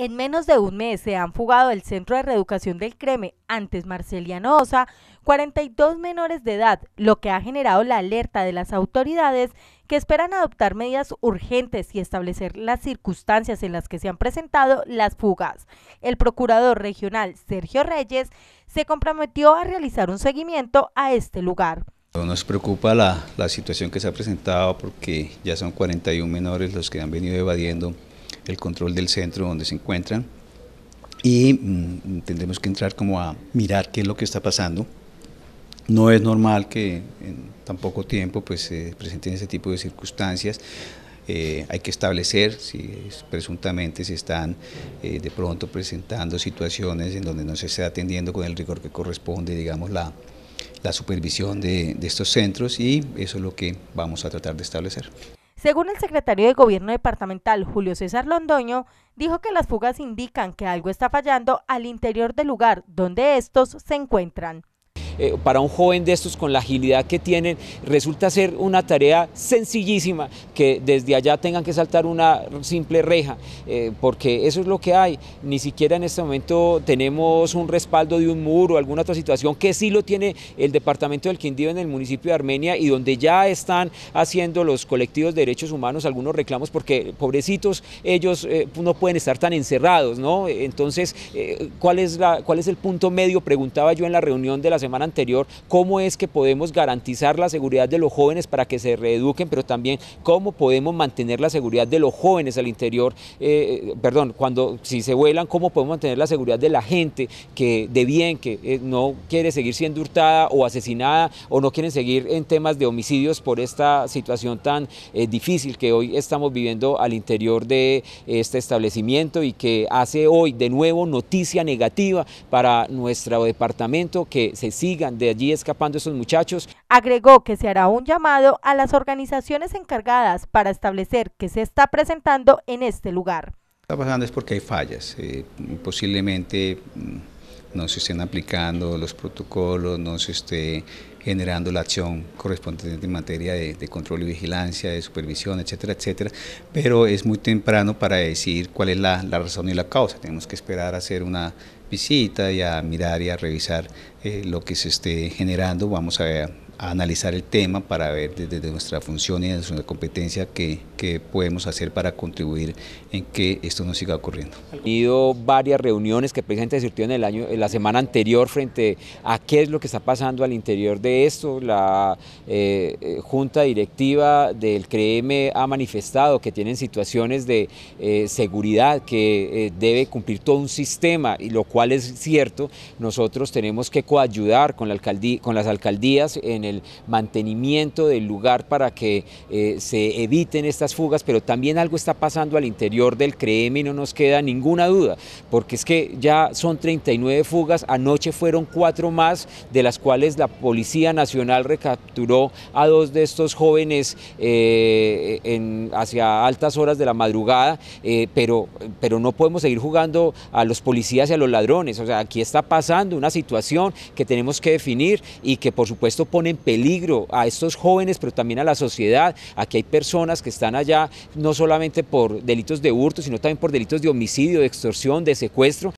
En menos de un mes se han fugado del Centro de Reeducación del CREME, antes Marceliano Osa, 42 menores de edad, lo que ha generado la alerta de las autoridades que esperan adoptar medidas urgentes y establecer las circunstancias en las que se han presentado las fugas. El procurador regional Sergio Reyes se comprometió a realizar un seguimiento a este lugar. Nos preocupa la, la situación que se ha presentado porque ya son 41 menores los que han venido evadiendo el control del centro donde se encuentran y mm, tendremos que entrar como a mirar qué es lo que está pasando. No es normal que en tan poco tiempo pues se presenten ese tipo de circunstancias. Eh, hay que establecer si presuntamente se están eh, de pronto presentando situaciones en donde no se está atendiendo con el rigor que corresponde, digamos, la, supervisión de estos centros y eso es lo que vamos a tratar de establecer. Según el secretario de Gobierno Departamental, Julio César Londoño, dijo que las fugas indican que algo está fallando al interior del lugar donde estos se encuentran. Eh, para un joven de estos con la agilidad que tienen, resulta ser una tarea sencillísima que desde allá tengan que saltar una simple reja, eh, porque eso es lo que hay. Ni siquiera en este momento tenemos un respaldo de un muro, alguna otra situación que sí lo tiene el departamento del Quindío en el municipio de Armenia y donde ya están haciendo los colectivos de derechos humanos algunos reclamos porque pobrecitos ellos eh, no pueden estar tan encerrados, ¿no? Entonces, ¿cuál, es la, ¿cuál es el punto medio? Preguntaba yo en la reunión de la semana anterior, cómo es que podemos garantizar la seguridad de los jóvenes para que se reeduquen, pero también cómo podemos mantener la seguridad de los jóvenes al interior, eh, perdón, cuando si se vuelan, cómo podemos mantener la seguridad de la gente que de bien, que eh, no quiere seguir siendo hurtada o asesinada o no quieren seguir en temas de homicidios por esta situación tan eh, difícil que hoy estamos viviendo al interior de este establecimiento y que hace hoy de nuevo noticia negativa para nuestro departamento que se sigue de allí escapando esos muchachos. Agregó que se hará un llamado a las organizaciones encargadas para establecer que se está presentando en este lugar. Está pasando es porque hay fallas, eh, posiblemente mm, no se estén aplicando los protocolos, no se esté generando la acción correspondiente en materia de, control y vigilancia, de supervisión, etcétera, etcétera. Pero es muy temprano para decir cuál es la, razón y la causa. Tenemos que esperar a hacer una visita y a mirar y a revisar eh, lo que se esté generando. Vamos a ver analizar el tema para ver desde nuestra función y desde nuestra competencia qué, podemos hacer para contribuir en que esto no siga ocurriendo. He habido varias reuniones que precisamente presidente el año, en la semana anterior frente a qué es lo que está pasando al interior de esto. La eh, eh, Junta Directiva del CREM ha manifestado que tienen situaciones de eh, seguridad que debe cumplir todo un sistema y lo cual es cierto. Nosotros tenemos que coayudar con, la alcaldía, con las alcaldías en el mantenimiento del lugar para que eh, se eviten estas fugas, pero también algo está pasando al interior del CREM y no nos queda ninguna duda, porque es que ya son 39 fugas, anoche fueron cuatro más, de las cuales la Policía Nacional recapturó a dos de estos jóvenes eh, hacia altas horas de la madrugada, eh, pero, pero no podemos seguir jugando a los policías y a los ladrones, o sea, aquí está pasando una situación que tenemos que definir y que por supuesto pone peligro a estos jóvenes, pero también a la sociedad. Aquí hay personas que están allá no solamente por delitos de hurto, sino también por delitos de homicidio, de extorsión, de secuestro,